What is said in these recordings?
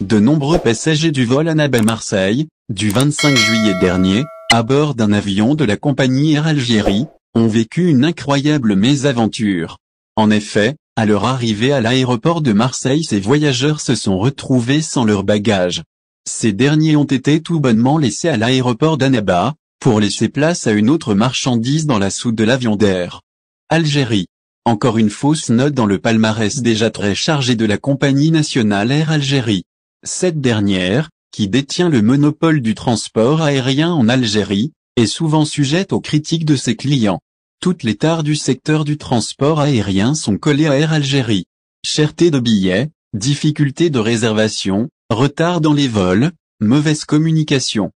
de nombreux passagers du vol Anab Marseille, du 25 juillet dernier, à bord d'un avion de la compagnie Air Algérie, ont vécu une incroyable mésaventure. En effet, à leur arrivée à l'aéroport de Marseille ces voyageurs se sont retrouvés sans leurs bagages. Ces derniers ont été tout bonnement laissés à l'aéroport d'Annaba, pour laisser place à une autre marchandise dans la soute de l'avion d'air. Algérie. Encore une fausse note dans le palmarès déjà très chargé de la compagnie nationale Air Algérie. Cette dernière, qui détient le monopole du transport aérien en Algérie, est souvent sujette aux critiques de ses clients. Toutes les tares du secteur du transport aérien sont collées à Air Algérie. Cherté de billets, difficultés de réservation, retard dans les vols, mauvaise communication.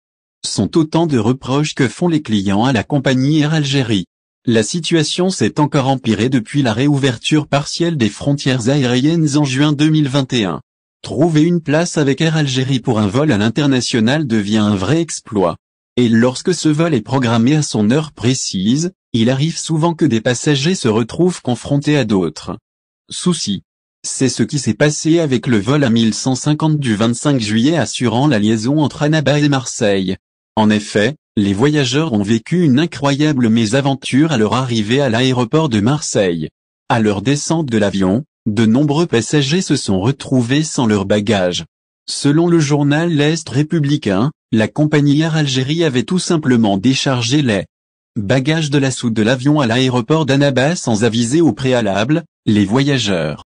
Sont autant de reproches que font les clients à la compagnie Air Algérie. La situation s'est encore empirée depuis la réouverture partielle des frontières aériennes en juin 2021. Trouver une place avec Air Algérie pour un vol à l'international devient un vrai exploit. Et lorsque ce vol est programmé à son heure précise, il arrive souvent que des passagers se retrouvent confrontés à d'autres soucis. C'est ce qui s'est passé avec le vol à 1150 du 25 juillet assurant la liaison entre Annaba et Marseille. En effet, les voyageurs ont vécu une incroyable mésaventure à leur arrivée à l'aéroport de Marseille. À leur descente de l'avion, de nombreux passagers se sont retrouvés sans leur bagages. Selon le journal L'Est républicain, la compagnie Air Algérie avait tout simplement déchargé les Bagages de la soute de l'avion à l'aéroport d'Annaba sans aviser au préalable, les voyageurs.